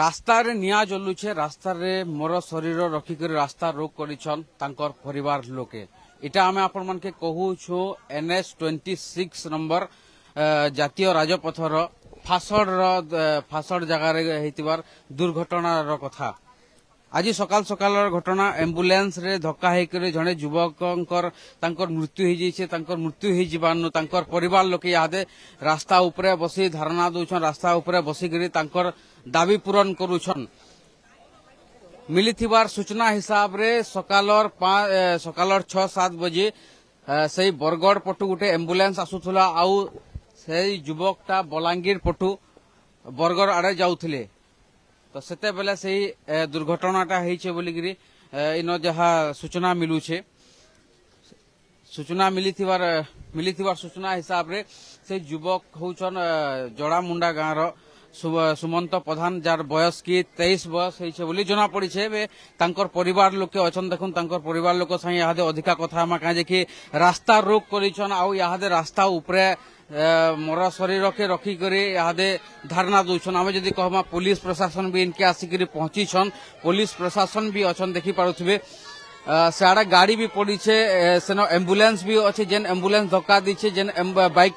রাস্তায় নিয়া জলুছে রাস্তায় মোর শরীর রক্ষিকি রাস্তা রোগ করেছেন তাঁর পরিবার লোকে এটা আমি আপনার কহুছু এনএস টোয়েন্টি সিক্স নম্বর জাতীয় রাজপথর ফাঁসড় ফাঁসড় জায়গার হয়েবার দুর্ঘটনার কথা আজ সকাল সকাল ঘটনা আম্বুলেন্সরে ধক্কা হয়ে করে জনে যুবকঙ্কর তাঁর মৃত্যু হয়ে যাইছে তাঁর মৃত্যু হয়ে হয়েযানু তাঁর পরিবার লোক ইয়াদে রাস্তা উপরে বসি ধারণা দৌছন রাস্তা উপরে বসিকি তাঁর দাবি পূরণ করুছন মিলিথিবার সূচনা হিসাবরে সকাল সকাল ছ সাত বজে সেই বরগড় পটু গোটে আম্বুলান্স আসুলা আউ সেই যুবকটা বলাঙ্গীর পটু বরগড় আড়ে যাওলে তো সেতবে সেই দুর্ঘটনাটা হয়েছে বলিকি ইন যা সূচনা মিলুছে সূচনা মিলিথিবার মিলিথিবার সূচনা হিসাবরে সেই যুবক হচ্ছেন জড়ামুন্ডা গাঁর সুমন্ত প্রধান যার বয়স কি তেইশ বয়স হয়েছে বলে জনা পড়ছে এবে তাঁর পরিবার লোকে অছন দেখুন তাঁর পরিবার লোক সাথে ইহাদের অধিকা কথা আমার কাজে কি রাস্তা রোগ করেছেন আউ ইহাদে রাস্তা উপরে মরা শরীরকে করে ইহাদের ধারণা দৌছন আমি যদি কহমা পুলিশ প্রশাসন বি ইনকে আসি পৌঁছিছন পুলিশ প্রশাসন বি দেখি দেখিপারুবে સાડા ଗାଡ଼ି ବି ପଡ଼ିଛେ ସେନ ଆମ୍ବୁଲାନ୍ସ ବି બી ଯେନ୍ ଆମ୍ବୁଲାନ୍ସ ଧକ୍କା ଦେଇଛେ ଯେନ୍ છે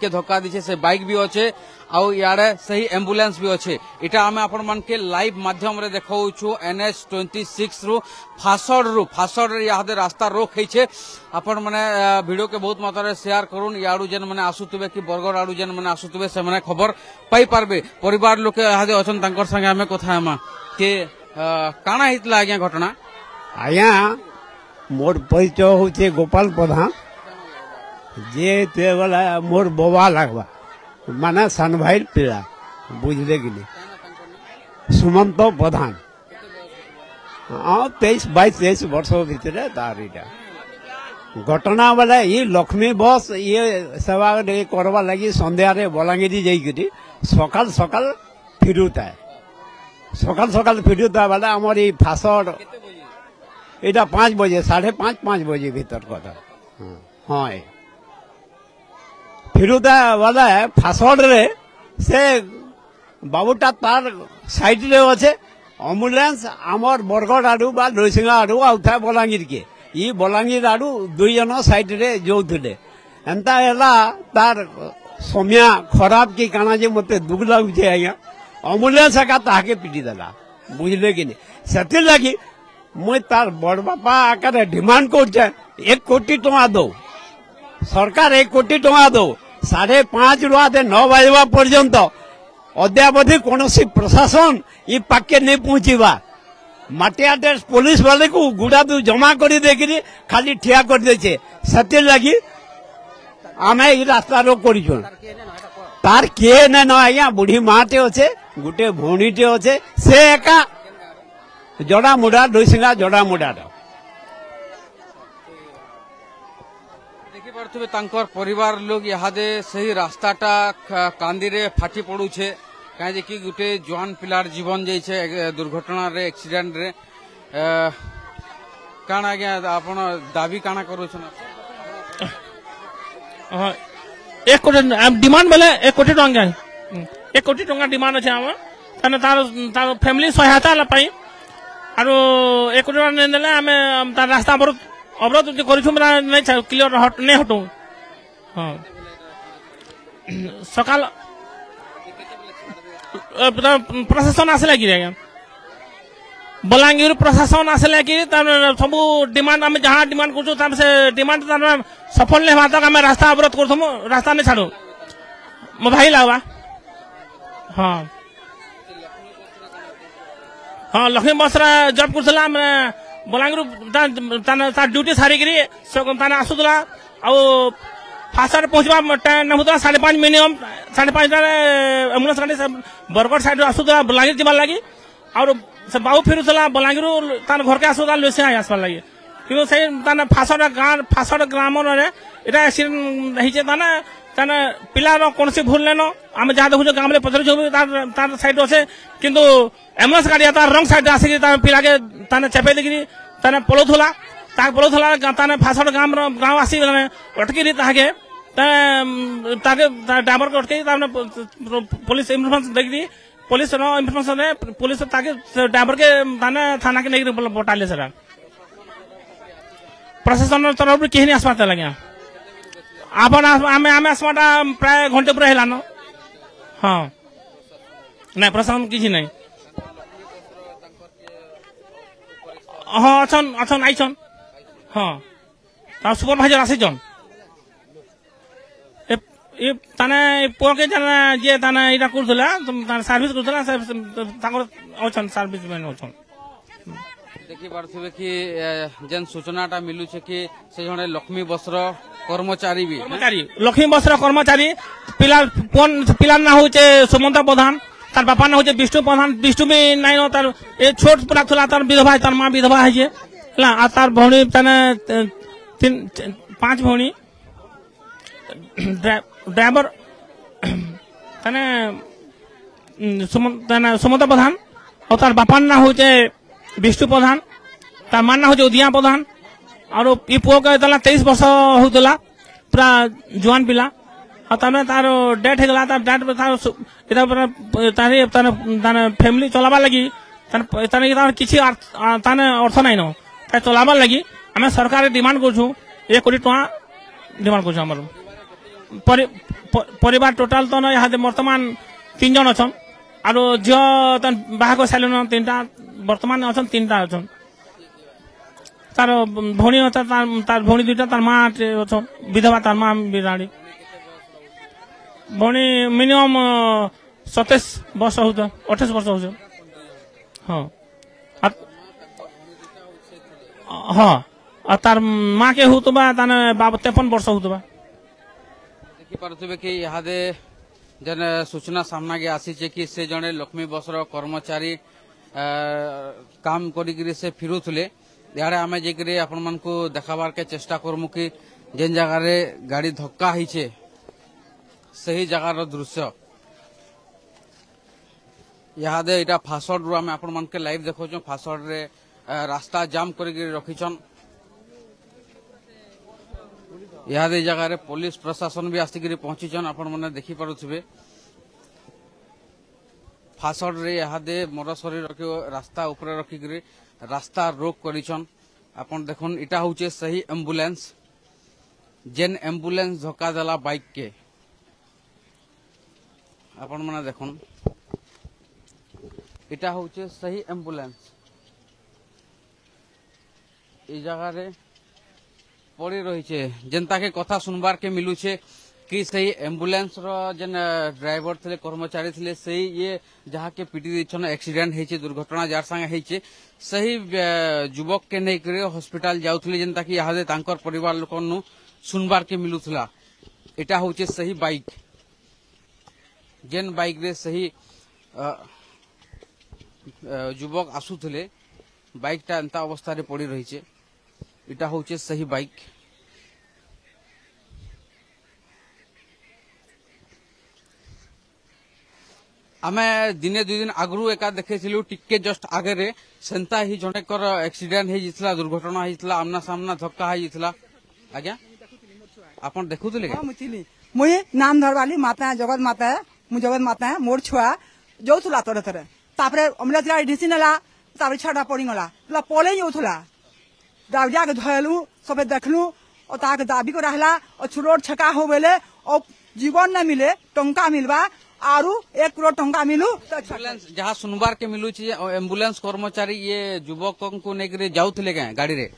જેન ଧକ୍କା ଦେଇଛେ ସେ ବାଇକ୍ ବି ଅଛେ ଆଉ ଇଆଡ଼େ ସେହି ଆମ୍ବୁଲାନ୍ସ ବି ଅଛେ ଇଟା ଆମେ ଆପଣମାନଙ୍କୁ ଲାଇଭ୍ ମାଧ୍ୟମରେ ଦେଖାଉଛୁ ଏନ୍ଏଚ୍ ଟ୍ୱେଣ୍ଟି ସିକ୍ସରୁ ଫାସଡ଼ରୁ ଫାସଡ଼ରେ ଇହାଦେ ରାସ୍ତା ରୋକ୍ ହେଇଛେ ଆପଣମାନେ ଭିଡ଼ିଓକେ ବହୁତ ମାତ୍ରାରେ ସେୟାର କରୁନ୍ ଇଆଡ଼ୁ ଯେନ୍ମାନେ ଆସୁଥିବେ କି ବରଗଡ଼ ଆଡ଼ୁ ଯେନ୍ମାନେ ଆସୁଥିବେ ସେମାନେ ଖବର ପାଇପାରିବେ ପରିବାର ଲୋକେ ଇହାଦେ ଅଛନ୍ ତାଙ୍କର ସାଙ୍ଗେ ଆମେ କଥା ହେମା କି କାଣା ହେଇଥିଲା ଆଜ୍ଞା ଘଟଣା ଆଜ୍ଞା मोर परिचय हूँ गोपाल प्रधान जे ते वाला मोर बोबा लगवा माना सान भाई पिला बुझले गली सुमंत प्रधान हाँ तेईस बाईस तेईस वर्ष भितर तार घटना बोले ये लक्ष्मी बस ये सेवा करवा लगी सन्ध्या बलांगीर जा सका सकाल फिर है सकाल सकाल फिरुता बोले आमर ये এটা পাঁচ বজে সাড়ে পাঁচ পাঁচ বজে ভিতর কথা হয় ফিরুদা বলে ফাঁসড়ে সে বাবুটা তার সাইডরে আছে অ্যাম্বুলেন্স আমার বরগড় আড়ু বা নরসিংহ আড়ু আউথায় বলাঙ্গীরকে ই বলাঙ্গীর আড়ু দুইজন সাইডরে যৌথুলে ଏନ୍ତା ହେଲା ତାର ସମିଆ ଖରାପ କି କାଣା ଯେ ମତେ ଦୁଃଖ ଲାଗୁଛି ଆଜ୍ଞା ଆମ୍ବୁଲାନ୍ସ ଏକା ତାହାକେ ପିଟିଦେଲା ବୁଝିଲେ କି ନି ସେଥିର୍ଲାଗି মুই তার বড় বাপা আকারে ডিমান্ড করছে এক কোটি টঙ্কা দৌ সরকার এক কোটি টঙ্কা দৌ সাড়ে পাঁচ রু আধে ন বাজবা পর্যন্ত অদ্যাবধি কৌশি প্রশাসন ই পাখে নেই পৌঁছিবা মাটিয়া ড্রেস পুলিশ বালাকে গুড়া দু জমা করে দেখি খালি ঠিয়া করে দিয়েছে সেতির লাগি আমি এই রাস্তা রোগ করছু তার কে না আজ্ঞা বুড়ি মাটে অছে গোটে ভৌণীটে অছে সে একা জোড়া মুডা দইছিলা জোড়া মুডা ଦେଖିପାରୁଥିବେ ତାଙ୍କର ପରିବାର ଲୋକ ଇହାଦେ ସେହି ରାସ୍ତାଟା କାନ୍ଦିରେ ଫାଟି ପଡ଼ୁଛେ କାହିଁକି ଗୋଟେ ଜୱାନ ପିଲାର ଜୀବନ ଯାଇଛେ ଦୁର୍ଘଟଣାରେ ଆକ୍ସିଡେଣ୍ଟରେ କାଣା ଆଜ୍ଞା ଆପଣ ଦାବି କାଣା କରୁଛନ୍ এক কোটি ডিমান্ড বেলে এক কোটি টঙ্কা এক কোটি টঙ্কা ডিমান্ড আছে আমার তার তার ফ্যামিলি সহায়তা পাই আৰু একো নেদেলে আমি তাৰ ৰাস্তা অৱৰোধ অৱৰোধ কৰিছো নাই ক্লিয়ৰ নেই হটো সকাল ପ୍ରଶାସନ ଆସିଲା କିରି ଆଜ୍ଞା ବଲାଙ୍ଗୀର ପ୍ରଶାସନ ଆସିଲା କିରି ସବୁ ଡିମାଣ୍ଡ ଆମେ ଯାହା ଡିମାଣ୍ଡ କରୁଛୁ ତାର ସେ ଡିମାଣ୍ଡ ତାର ସଫଳ ନେଇ ହେବା ତକ ଆମେ ରାସ୍ତା ଅବରୋଧ କରୁଥିବୁ ରାସ୍ତା ନେଇ ଛାଡ଼ୁ ମୋ ଭାଇ ଲାଗ୍ବା ହଁ हाँ लक्ष्मी बस्र जब कुर्सलाम बलांगीर ताना ड्यूटी सारिकी ताना आसुला आउ फास्टार पहुँचवा नहुता साढ़े पाँच मिनिमम साढ़े पाँच एम्बुलेंस गाड़ी बरगढ़ साइड आसुला बलांगीर जबार लगी और से बाबू फेरुला बलांगीर तान घर के आसुला लुसे हाँ आसबार लगे कितना सही गाँव फासड़ ग्राम एक्सीडेंट होना ତାନେ ପିଲାର କୌଣସି ଭୁଲ ନେନ ଆମେ ଯାହା ଦେଖୁଛୁ ଗାଁରେ ପଚାରୁଛୁ ତାର ସାଇଡ୍ ଅଛେ କିନ୍ତୁ ଆମ୍ବୁଲାନ୍ସ ଗାଡି ତାର ରଙ୍ଗ ସାଇଡ୍ ଆସିକି ତାର ପିଲାକେ ତାନେ ଚେପେଇ ଦେଇକିରି ତାନେ ପଳଉଥିଲା ତାହାକେ ପଳଉଥିଲା ତାନେ ଫାସଡ଼ ଗାଁର ଗାଁ ଆସିଗଲାନେ ଅଟକିରି ତାହାକେ ତାହାକେ ଡ୍ରାଇଭରକୁ ଅଟକେଇ ତାମାନେ ପୋଲିସ ଇନଫର୍ମେସନ ଦେଇକିରି ପୋଲିସର ଇନଫର୍ମେସନରେ ପୋଲିସ ତାକେ ଡ୍ରାଇଭରକେ ତାନେ ଥାନାକେ ନେଇକିରି ପଟାଇଲେ ସେଟା ପ୍ରଶାସନ ତରଫରୁ କେହି ଆସବା ତାହେଲେ ଆଜ୍ଞା ଆପଣ ଆମେ ଆମେ ଆସିବାଟା ପ୍ରାୟ ଘଣ୍ଟେ ପୁରା ହେଲାନ ହଁ ନାଇଁ ପ୍ରଶାସନ କିଛି ନାହିଁ ହଁ ଅଛନ୍ ଅଛନ୍ ଆଇଛନ୍ ହଁ ତାର ସୁପରଭାଇଜର ଆସିଛନ୍ ଏ ତାନେ ପୁଅକେ ତାନେ ଯିଏ ତାନେ ଇଟା କରୁଥିଲା ତାନେ ସର୍ଭିସ୍ କରୁଥିଲା ତାଙ୍କର ଅଛନ୍ ସର୍ଭିସ୍ ମ୍ୟାନ୍ ଅଛନ୍ কি যে সূচনাটা মিলুছে কি সে জনে লক্ষ্মী বস্ত্র কর্মচারী বি লক্ষ্মী বস্ত্র কর্মচারী পিলার ପିଲା পিলার না হচ্ছে সুমন্ত প্রধান তার বাপার না হচ্ছে বিষ্ণু প্রধান বিষ্ণু বি নাই তার এ ছোট পুরা থলা তার বিধবা তার মা বিধবা হয়েছে হ্যাঁ আর তার ভৌণী তাহলে তিন পাঁচ ভৌণী ড্রাইভার তাহলে সুমন্ত প্রধান ও তার বাপার না হচ্ছে ବିଷ୍ଣୁ ପ୍ରଧାନ ତା ମା ନାଁ ହେଉଛି ଉଦିଆ ପ୍ରଧାନ ଆଉ ଇ ପୁଅକୁ ହେଇଥିଲା ତେଇଶ ବର୍ଷ ହେଉଥିଲା ପୁରା ଜୁଆନ ପିଲା ଆଉ ତାପରେ ତାର ଡେଟ୍ ହେଇଗଲା ତାର ଡେଟ୍ ତାର ତାର ତାର ଫ୍ୟାମିଲି ଚଲାବାର୍ ଲାଗି ତାର କିଛି ତାର ଅର୍ଥ ନାଇଁନ ତାର ଚଲାବାର୍ ଲାଗି ଆମେ ସରକାର ଡିମାଣ୍ଡ କରୁଛୁ ଏକ କୋଟି ଟଙ୍କା ଡିମାଣ୍ଡ କରୁଛୁ ଆମର ପରିବାର ଟୋଟାଲ ତ ଇହାଦେ ବର୍ତ୍ତମାନ ତିନି ଜଣ ଅଛନ୍ ଆରୁ ଝିଅ ବାହା କରିସାରିଲୁନ ତିନିଟା বর্তমানে অছেন তিনটা অছেন তার ভৌণী অছে তার ভৌণী দুইটা তার মা অছন বিধবা তার মা বিরাড়ি ভৌণী মিনিমম ସତେଇଶ ବର୍ଷ ହଉଛ ଅଠେଇଶ ବର୍ଷ ହଉଛ ହଁ ହଁ ଆଉ ତାର ମାକେ ହଉଥିବା ତାନେ ବାବ ତେପନ ବର୍ଷ ହଉଥିବା ଦେଖିପାରୁଥିବେ କି ଇହାଦେ ଯେନ୍ ସୂଚନା ସାମ୍ନାକେ ଆସିଛେ କି ସେ ଜଣେ ଲକ୍ଷ୍ମୀ ବସ୍ର କର୍ମଚାରୀ કામ કરીકરી સે ફિરુથુલે ત્યારે અમે જઈકરી આપણମାନଙ୍କୁ દેખાવારକେ ચેષ્ટા કરમુ કે જેન જગારે ગાડી ધક્કા ହେଇଛେ ସେହି ଜାଗାର ଦୃଶ୍ୟ ଇହାଦେ ଏଇଟା ଫାସଡ଼ରୁ ଆମେ ଆପଣମାନଙ୍କୁ ଲାଇଭ୍ ଦେଖାଉଛୁ ଫାସଡ଼ରେ ରାସ୍ତା ଜାମ୍ କରିକି ରଖିଛନ୍ ଇହାଦେ ଜାଗାରେ ପୋଲିସ ପ୍ରଶାସନ ବି ଆସିକିରି ପହଞ୍ଚିଛନ୍ ଆପଣମାନେ ଦେଖିପାରୁଥିବେ ফাঁসড়ে এহাদে মরসরি রকি রাস্তা উপরে রকিকি রাস্তা রোগ করেছন আপনার দেখুন এটা হচ্ছে সেই আম্বুলেন্স যেন আম্বুলেন্স ধকা দেলা বাইককে আপন মানে দেখুন এটা হচ্ছে সেই আম্বুলেন্স এই জায়গায় পড়ে রয়েছে যেনতাকে কথা শুনবারকে মিলুছে कि से एम्बुलेंस जेन ड्राइवर थे कर्मचारी थे से ये जहाँके पिटी देन एक्सीडेट हो दुर्घटना जार संगे होचे सही युवक के नहीं कर हस्पिटाल जाऊे जेनता कि इहादे पर लोक नु सुनबार के मिलूला এটা হচ্ছে সেই বাইক যেন বাইক রে সেই যুবক আসুলে বাইকটা এন্তা অবস্থায় পড়ে রয়েছে এটা হচ্ছে সেই বাইক ଆମେ ଦିନେ ଦୁଇ ଦିନ ଆଗରୁ ଏକା ଦେଖେଇଥିଲୁ ଟିକେ ଜଷ୍ଟ ଆଗରେ ସେନ୍ତା ହିଁ ଜଣେଙ୍କର ଆକ୍ସିଡେଣ୍ଟ ହେଇଯାଇଥିଲା ଦୁର୍ଘଟଣା ହେଇଥିଲା ଆମ୍ନା ସାମ୍ନା ଧକ୍କା ହେଇଯାଇଥିଲା ଆଜ୍ଞା ଆପଣ ଦେଖୁଥିଲେ ମୁଇଁ ନାମ ଧରବାଲି ମାତା ଜଗତ ମାତା ମୁଁ ଜଗତ ମାତା ମୋର ଛୁଆ ଯାଉଥିଲା ଥରେ ଥରେ ତାପରେ ଅମ୍ବୁଲାନ୍ସ ଢିସି ନେଲା ତାପରେ ଛୁଆଟା ପଡ଼ିଗଲା ବୋଲେ ପଳେଇ ଯାଉଥିଲା ଯାକେ ଧଇଲୁ ସବେ ଦେଖିଲୁ ଓ ତାହାକେ ଦାବି କରା ହେଲା ଓ ଛୋଟ ଛକା ହଉ ବେଲେ ଓ ଜୀବନ ନା ମିଲେ ଟଙ୍କା ମିଲବା आरु एक करोड़ टंका मिलू तो अच्छा जहाँ सुनवार के मिलू चाहिए एम्बुलेंस कर्मचारी ये युवक को लेकर जाऊे गाड़ी रे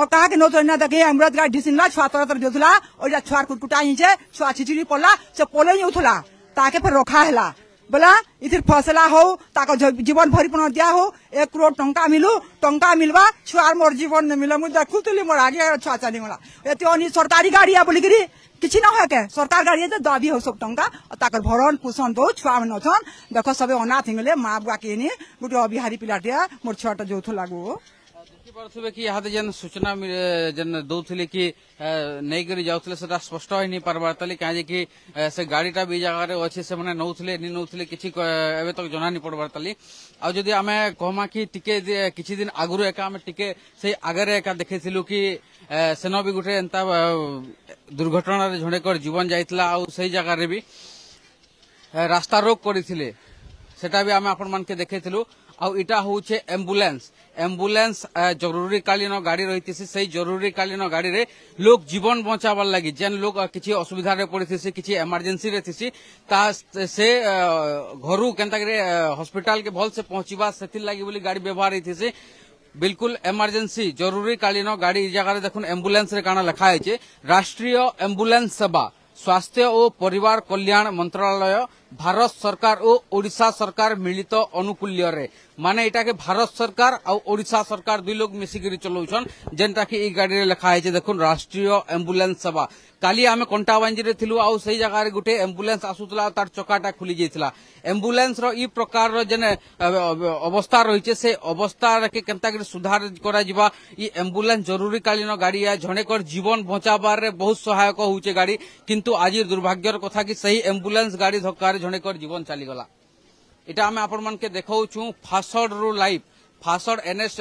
और कहा कि नौतर ना देखे अमृत गाड़ी ढिसिनला छुआ तर तर जोथला और छुआर कुटकुटा हिंचे छुआ छिचिड़ी पड़ला से पोले ही उठला ताके फिर रखा हला बोला इधर फसला हो ताको जीवन भरी दिया हो एक करोड़ टंका मिलू टंका मिलवा छुआर मोर जीवन न मिला मुझे खुतली मोर आगे छुआ चाली मोला ये सरकारी गाड़ी बोली गिरी किसी ना है सरकार गाड़ी तो दाबी हो सब टंका भरण पोषण दो छुआ में नछन देखो सबे अनाथ हिंगले माँ बुआ के गोटे अबिहारी पिलाटिया मोर छुआटा जो लगू ପାରୁଥିବେ କି ଇହାଦେ ଯେନ୍ ସୂଚନା ଯେନ୍ ଦଉଥିଲେ କି ନେଇକରି ଯାଉଥିଲେ ସେଟା ସ୍ପଷ୍ଟ ହେଇନି ପାରବା ତାହେଲେ କି ସେ ଗାଡ଼ିଟା ବି ଜାଗାରେ ଅଛି ସେମାନେ ନଉଥିଲେ ନି ନଉଥିଲେ କିଛି ଏବେ ତ ଜଣା ନି ପଡ଼ବାର ତାଲି ଆଉ ଯଦି ଆମେ କହମା କି ଟିକେ କିଛି ଦିନ ଆଗରୁ ଏକା ଆମେ ଟିକେ ସେଇ ଆଗରେ ଏକା ଦେଖିଥିଲୁ କି ସେନ ବି ଗୋଟେ ଏନ୍ତା ଦୁର୍ଘଟଣାରେ ଜଣେକର ଜୀବନ ଯାଇଥିଲା ଆଉ ସେଇ ଜାଗାରେ ବି ରାସ୍ତା ରୋକ କରିଥିଲେ ସେଟା ବି ଆମେ ଆପଣମାନଙ୍କେ ଦେଖେଇଥିଲୁ ଆଉ ଇଟା ହଉଛେ ଆମ୍ବୁଲାନ୍ସ ଆମ୍ବୁଲାନ୍ସ ଜରୁରୀକାଳୀନ ଗାଡ଼ି ରହିଥିସି ସେହି ଜରୁରୀକାଳୀନ ଗାଡ଼ିରେ ଲୋକ ଜୀବନ ବଞ୍ଚାବାର ଲାଗି ଯେନ୍ ଲୋକ କିଛି ଅସୁବିଧାରେ ପଡ଼ିଥିସି କିଛି ଏମର୍ଜେନ୍ସିରେ ଥିସି ତା ସେ ଘରୁ କେନ୍ତାକରି ହସ୍ପିଟାଲକେ ଭଲସେ ପହଞ୍ଚିବା ସେଥିର୍ଲାଗି ବୋଲି ଗାଡ଼ି ବ୍ୟବହାର ହେଇଥିସି बिल्कुल एमरजेंसी जरूरी कालीन गाड़ी जगह देखुन एम्बुलेंस रे काना लिखा है राष्ट्रीय एम्बुलेंस सेवा स्वास्थ्य और परिवार कल्याण मंत्रालय ভারত সরকার ও ওড়িশা সরকার মিলিত অনুকূল্যরে মানে এটাকে ভারত সরকার আর ওড়িশা সরকার দুই লোক মিশিকি চলাউছন যেটা কি এই গাড়ি লেখা হয়েছে দেখুন রাষ্ট্রীয় আম্বুলান্স সেবা কালি আমি কণ্ଟାବାଞ୍ଜିରେ ଥିଲୁ ଆଉ ସେଇ ଜାଗାରେ ଗୋଟେ ଆମ୍ବୁଲାନ୍ସ ଆସୁଥିଲା ତାର ଚକାଟା ଖୋଲି ଯାଇଥିଲା ଆମ୍ବୁଲାନ୍ସର ଇ ପ୍ରକାରର ଯେନ୍ ଅବସ୍ଥା ରହିଛେ ସେ ଅବସ୍ଥାକେ କେନ୍ତାକରି ସୁଧାର କରାଯିବା ଇ ଆମ୍ବୁଲାନ୍ସ ଜରୁରୀକାଳୀନ ଗାଡି ଜଣେକର ଜୀବନ ବଞ୍ଚାବାରେ ବହୁତ ସହାୟକ ହଉଛେ ଗାଡି କିନ୍ତୁ ଆଜି ଦୁର୍ଭାଗ୍ୟର କଥା କି ସେହି ଆମ୍ବୁଲାନ୍ସ ଗାଡି ଧକ୍କାରେ ଜଣେକର ଜୀବନ ଚାଲିଗଲା এটা আমি আপনার দেখাও ফাসড় রু লাইভ ফাসড় এনএস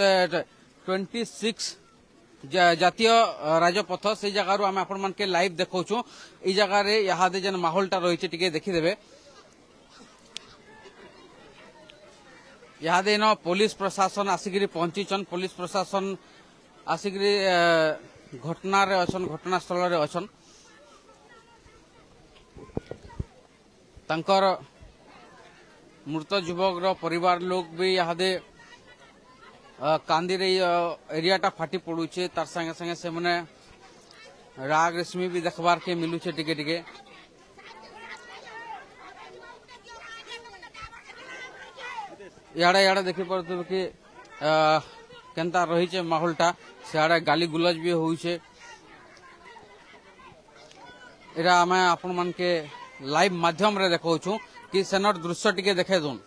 টোয়েন্টি সিক্স জাতীয় রাজপথ সেই জায়গার আমি আপনার লাইভ দেখাছু এই জায়গার ইহাদে যেন মাহলটা রয়েছে টিকি দেখিদেবে ইহাদে ইন পুলিশ প্রশাসন আসিকি পঞ্চিছন পুলিশ প্রশাসন আসিকি ঘটনার অছন ঘটনাস্থলের অছন তাঙ্কর মৃত যুবকর পরিবার লোক বি ইহাদে କାନ୍ଦିରେ ଏରିଆଟା ଫାଟି ପଡ଼ୁଛେ ତାର ସାଙ୍ଗେ ସାଙ୍ଗେ ସେମାନେ ରାଗ ରେଶମୀ ବି ଦେଖବାର୍କେ ମିଲୁଛେ ଟିକେ ଟିକେ ଇଆଡ଼େ ଇଆଡ଼େ ଦେଖିପାରୁଥିବେ କି କେନ୍ତା ରହିଛେ ମାହୋଲଟା ସିଆଡ଼େ ଗାଲି ଗୁଲଜ ବି ହଉଛେ ଏଇଟା ଆମେ ଆପଣମାନକେ ଲାଇଭ୍ ମାଧ୍ୟମରେ ଦେଖାଉଛୁ କି ସେନର ଦୃଶ୍ୟ ଟିକେ ଦେଖେଇ ଦଉନ୍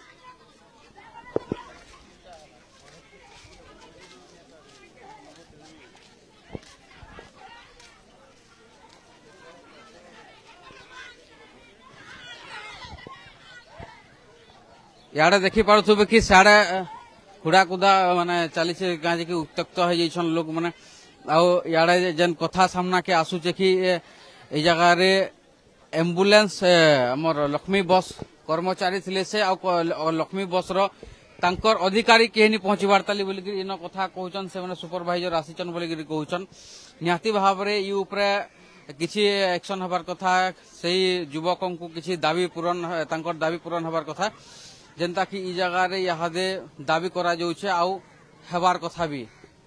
ইয়াড়ে দেখি দেখিপারুবে কি সিয়াড়ে সাড়ে কুদা মানে চালিছে কি উত্তক্ত হয়ে যাইছন লোক মানে আও ইয়াড়ে যেন কথা সামনাকে আসুছে কি এই জায়গার এম্বুলেন্স আমার লক্ষ্মী বস কর্মচারী লে সে লক্ষ্মী বসর তাঙ্কর অধিকারী কে নি পৌঁছবার তালি বলি ইন কথা কৌছন সে সুপরভাইজর আসিছন বলি কৌছন নিহতি ভাবে ই উপরে কিছু একশন হবার কথা সেই যুবকঙ্কু কিছু দাবি পূরণ তাঙ্কর দাবি পূরণ হবার কথা ଯେନ୍ତାକି ଇ ଜାଗାରେ ଇହାଦେ ଦାବି କରାଯାଉଛେ ଆଉ ହେବାର କଥା ବି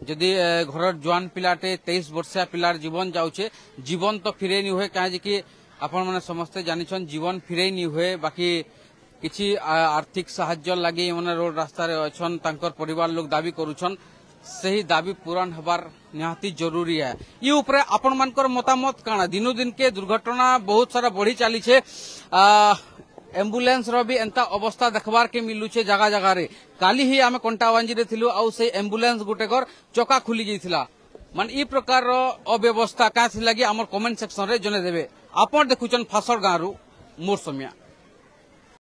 ଯଦି ଘରର ଜୱାନ ପିଲାଟେ ତେଇଶ ବର୍ଷିଆ ପିଲାର ଜୀବନ ଯାଉଛେ ଜୀବନ ତ ଫିରେଇ ନି ହୁଏ କାହିଁକି ଆପଣମାନେ ସମସ୍ତେ ଜାଣିଛନ୍ ଜୀବନ ଫିରେଇ ନି ହୁଏ ବାକି କିଛି ଆର୍ଥିକ ସାହାଯ୍ୟ ଲାଗି ଏମାନେ ରୋଡ ରାସ୍ତାରେ ଅଛନ୍ ତାଙ୍କର ପରିବାର ଲୋକ ଦାବି କରୁଛନ୍ ସେହି ଦାବି ପୂରଣ ହେବାର ନିହାତି ଜରୁରୀ ହେ ଇ ଉପରେ ଆପଣମାନଙ୍କର ମତାମତ କାଣା ଦିନୁ ଦିନକେ ଦୁର୍ଘଟଣା ବହୁତ ସାରା ବଢି ଚାଲିଛେ ଆମ୍ବୁଲାନ୍ସର ବି ଏନ୍ତା ଅବସ୍ଥା ଦେଖ୍ବାର୍କେ ମିଲୁଛେ ଜାଗା ଜାଗାରେ କାଲି ହିଁ ଆମେ କଣ୍ଟାବାଞ୍ଜିରେ ଥିଲୁ ଆଉ ସେଇ ଆମ୍ବୁଲାନ୍ସ ଗୋଟେକର ଚକା ଖୋଲି ଯାଇଥିଲା ମାନେ ଇ ପ୍ରକାରର ଅବ୍ୟବସ୍ଥା କାଁ ଥିଲା କି ଆମର କମେଣ୍ଟ ସେକ୍ସନରେ ଜଣେଇଦେବେ ଆପଣ ଦେଖୁଛନ୍ ଫାସର ଗାଁରୁ ମୋର ସୌମ୍ୟା